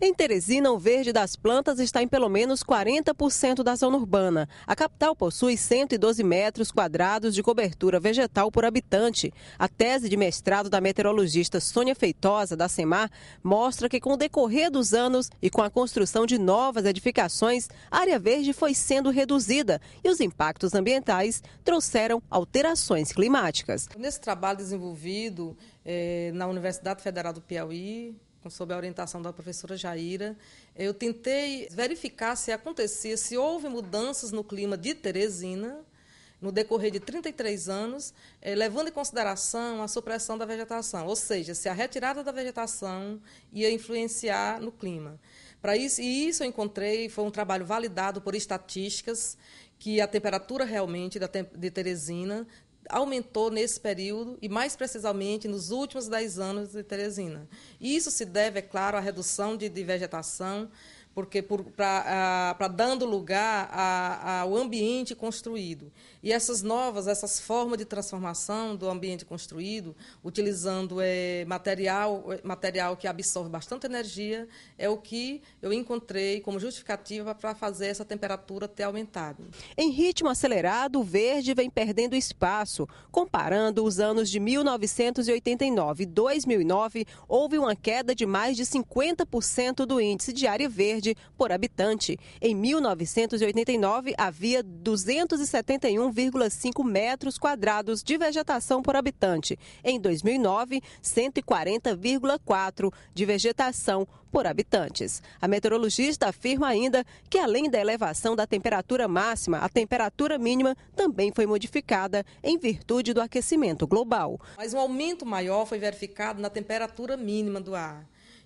Em Teresina, o verde das plantas está em pelo menos 40% da zona urbana. A capital possui 112 metros quadrados de cobertura vegetal por habitante. A tese de mestrado da meteorologista Sônia Feitosa, da SEMAR, mostra que com o decorrer dos anos e com a construção de novas edificações, a área verde foi sendo reduzida e os impactos ambientais trouxeram alterações climáticas. Nesse trabalho desenvolvido eh, na Universidade Federal do Piauí, sob a orientação da professora Jaira, eu tentei verificar se acontecia, se houve mudanças no clima de Teresina no decorrer de 33 anos, eh, levando em consideração a supressão da vegetação, ou seja, se a retirada da vegetação ia influenciar no clima. Para isso, e isso eu encontrei, foi um trabalho validado por estatísticas, que a temperatura realmente de Teresina aumentou nesse período e, mais precisamente, nos últimos 10 anos de Teresina. Isso se deve, é claro, à redução de, de vegetação, porque para dando lugar a, a, ao ambiente construído. E essas novas, essas formas de transformação do ambiente construído, utilizando é, material, é, material que absorve bastante energia, é o que eu encontrei como justificativa para fazer essa temperatura ter aumentado. Em ritmo acelerado, o verde vem perdendo espaço. Comparando os anos de 1989 e 2009, houve uma queda de mais de 50% do índice de área verde por habitante. Em 1989, havia 271,5 metros quadrados de vegetação por habitante. Em 2009, 140,4 de vegetação por habitantes. A meteorologista afirma ainda que, além da elevação da temperatura máxima, a temperatura mínima também foi modificada em virtude do aquecimento global. Mas um aumento maior foi verificado na temperatura mínima do ar.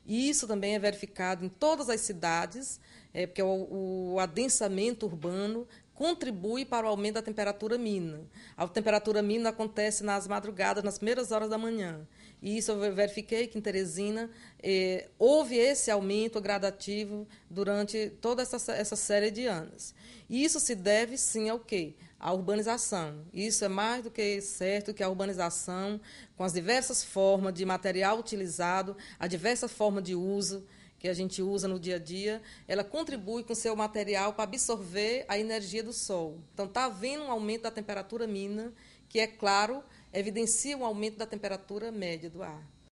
E isso também é verificado em todas as cidades, é, porque é o, o adensamento urbano contribui para o aumento da temperatura mínima. A temperatura mínima acontece nas madrugadas, nas primeiras horas da manhã. E isso eu verifiquei que em Teresina eh, houve esse aumento gradativo durante toda essa, essa série de anos. E isso se deve, sim, ao quê? à urbanização. Isso é mais do que certo que a urbanização, com as diversas formas de material utilizado, a diversas formas de uso, que a gente usa no dia a dia, ela contribui com seu material para absorver a energia do sol. Então está havendo um aumento da temperatura mina, que é claro, evidencia um aumento da temperatura média do ar.